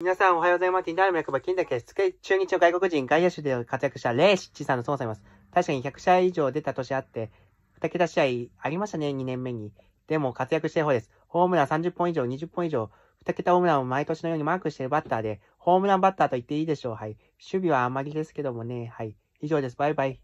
皆さんおはようございます。ティンダイム役場、金だけ中日の外国人外野手で活躍したレイシッチさんの孫さいます。確かに100試合以上出た年あって、2桁試合ありましたね、2年目に。でも活躍してる方です。ホームラン30本以上、20本以上、2桁ホームランを毎年のようにマークしているバッターで、ホームランバッターと言っていいでしょう。はい。守備はあまりですけどもね。はい。以上です。バイバイ。